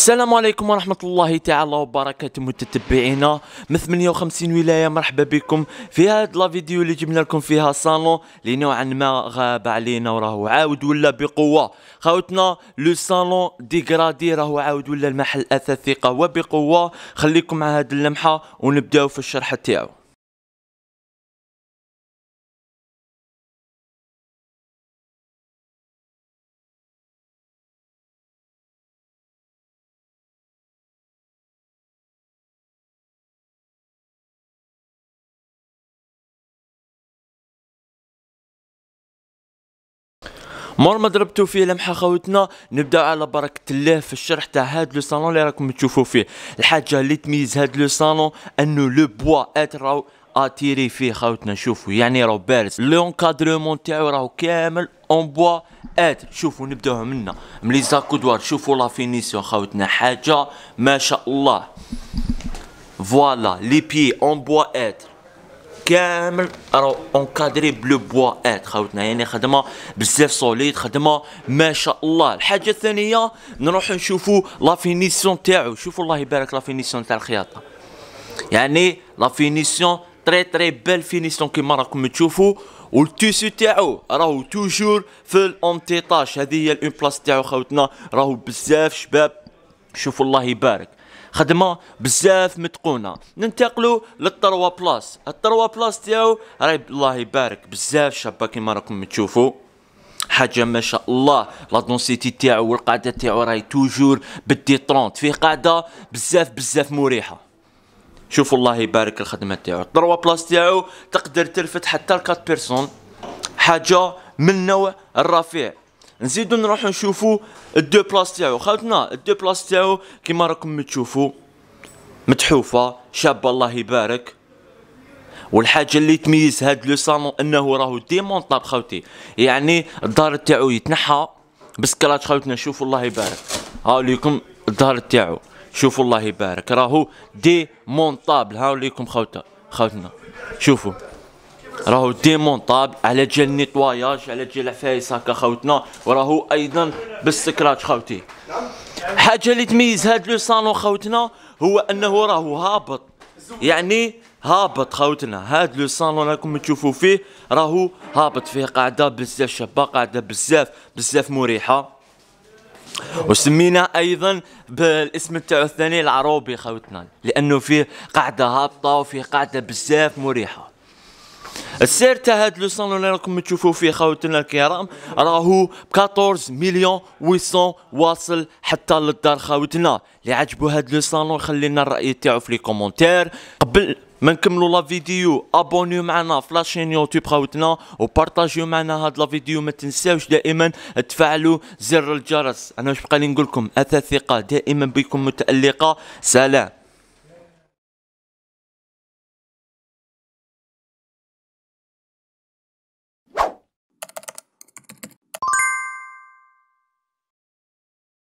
السلام عليكم ورحمة الله تعالى وبركاته متتبعينا من 58 ولاية مرحبا بكم في هاد لا فيديو اللي جبنا لكم فيها صالون اللي نوعا ما غاب علينا وراه عاود ولا بقوة خاوتنا لو صالون ديغرادي راهو عاود ولا المحل أثاث ثقة وبقوة خليكم مع هاد اللمحة ونبداو في الشرح تاعو مور ما ضربتو فيه لمحه خوتنا نبدا على بركه الله في الشرح تاع هاد لو صالون اللي راكم تشوفوا فيه الحاجه اللي تميز هاد لو صالون انه لو بوا راهو اتيري فيه خاوتنا شوفوا يعني راهو بارز لونكادرومون تاعو راهو كامل اون بوا اتر شوفوا نبداو منا ملي زاكودوار شوفوا لا فينيسيون خاوتنا حاجه ما شاء الله فوالا لي بي اون بوا اتر كامل راهو اونكادري بلو بوا ات خاوتنا يعني خدمه بزاف سوليد خدمه ما شاء الله الحاجه الثانيه نروح نشوفوا لا فينيسيون تاعو شوفوا الله يبارك لا فينيسيون تاع الخياطه يعني لا فينيسيون تري تري بيل فينيسيون كيما راكم تشوفوا والتيسو تاعو راهو توجور في الامتيطاج هذه هي الامبلاس تاعو خاوتنا راهو بزاف شباب شوفوا الله يبارك خدمه بزاف متقونه ننتقلوا للطروا بلاس الطروا بلاس تاعو راهي الله يبارك بزاف شابه كيما راكم تشوفوا حاجه ما شاء الله لا دونسيتي تاعو والقاعده تاعو راهي توجور بدي 30 فيه قاعده بزاف بزاف مريحه شوفوا الله يبارك الخدمه تاعو الطروا بلاس تاعو تقدر ترفد حتى لكات 4 بيرسون حاجه من نوع الرفيع نزيدو نروحو نشوفو الدو بلاص تاعو خاوتنا الدو بلاص تاعو كيما راكم تشوفو متحوفه شابه الله يبارك والحاجه اللي تميز هاد لو صالون انه راهو ديمونطاب خاوتي يعني الدار تاعو يتنحى بسكرات خاوتنا شوفوا الله يبارك هاو ليكم الدار تاعو شوفوا الله يبارك راهو ديمونطابل هاو ليكم خاوتنا خاوتنا شوفوا راهو ديمونطابل على جال نيتواياج على جال عفايس هكا خوتنا وراهو ايضا بالسكراج خوتي حاجه اللي تميز هاد لو صالون خوتنا هو انه راهو هابط يعني هابط خوتنا هاد لو صالون راكم تشوفوا فيه راهو هابط فيه قاعده بزاف شابه قاعده بزاف بزاف مريحه وسمينا ايضا بالاسم تاعو الثاني العروبي خوتنا لانه فيه قاعده هابطه وفيه قاعده بزاف مريحه السعر تاع هذا لو صالون اللي راكم تشوفوا فيه خاوتنا الكرام راهو ب 14 مليون 800 واصل حتى للدار خاوتنا اللي عجبو هذا لو صالون خلينا الراي تاعو في لي كومونتير قبل ما نكملوا لا فيديو ابونيو معنا في لاشين يوتيوب خاوتنا وبارطاجيو معنا هاد لا فيديو ما تنساوش دائما تفعلوا زر الجرس انا واش بقالي لي نقول لكم ثقه دائما بكم متالقه سلام